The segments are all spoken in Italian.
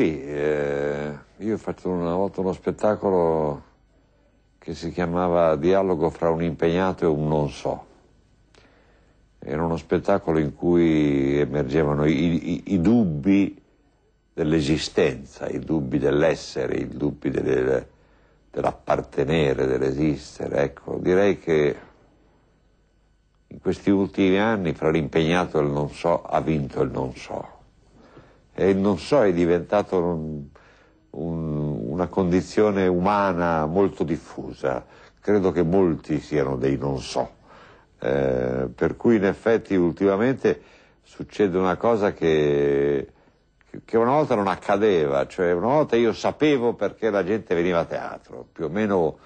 Sì, eh, io ho fatto una volta uno spettacolo che si chiamava Dialogo fra un impegnato e un non so. Era uno spettacolo in cui emergevano i, i, i dubbi dell'esistenza, i dubbi dell'essere, i dubbi delle, dell'appartenere, dell'esistere. Ecco, direi che in questi ultimi anni fra l'impegnato e il non so ha vinto il non so e non so, è diventato un, un, una condizione umana molto diffusa. Credo che molti siano dei non so. Eh, per cui in effetti ultimamente succede una cosa che, che una volta non accadeva, cioè una volta io sapevo perché la gente veniva a teatro, più o meno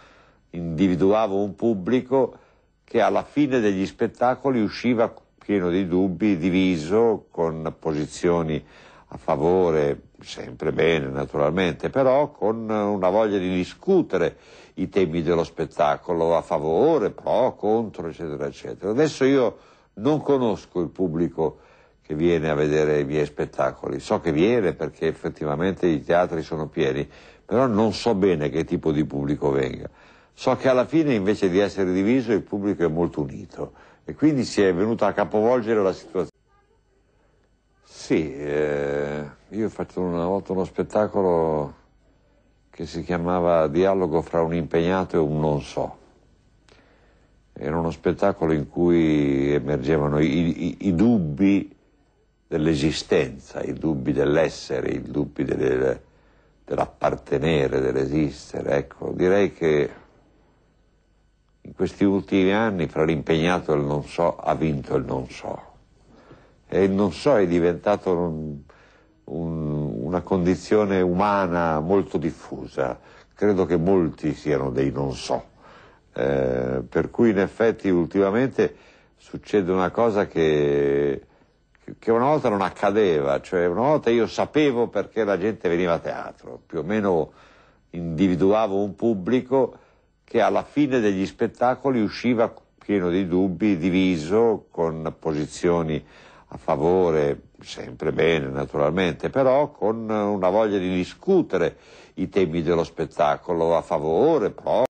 individuavo un pubblico che alla fine degli spettacoli usciva pieno di dubbi, diviso, con posizioni a favore, sempre bene naturalmente, però con una voglia di discutere i temi dello spettacolo a favore, pro, contro, eccetera, eccetera. Adesso io non conosco il pubblico che viene a vedere i miei spettacoli, so che viene perché effettivamente i teatri sono pieni, però non so bene che tipo di pubblico venga. So che alla fine invece di essere diviso il pubblico è molto unito e quindi si è venuta a capovolgere la situazione. Sì, eh, io ho fatto una volta uno spettacolo che si chiamava Dialogo fra un impegnato e un non so. Era uno spettacolo in cui emergevano i, i, i dubbi dell'esistenza, i dubbi dell'essere, i dubbi delle, dell'appartenere, dell'esistere. Ecco, direi che in questi ultimi anni fra l'impegnato e il non so ha vinto il non so e non so, è diventato un, un, una condizione umana molto diffusa. Credo che molti siano dei non so. Eh, per cui in effetti ultimamente succede una cosa che, che una volta non accadeva, cioè una volta io sapevo perché la gente veniva a teatro, più o meno individuavo un pubblico che alla fine degli spettacoli usciva pieno di dubbi, diviso, con posizioni a favore, sempre bene naturalmente, però con una voglia di discutere i temi dello spettacolo a favore, pro.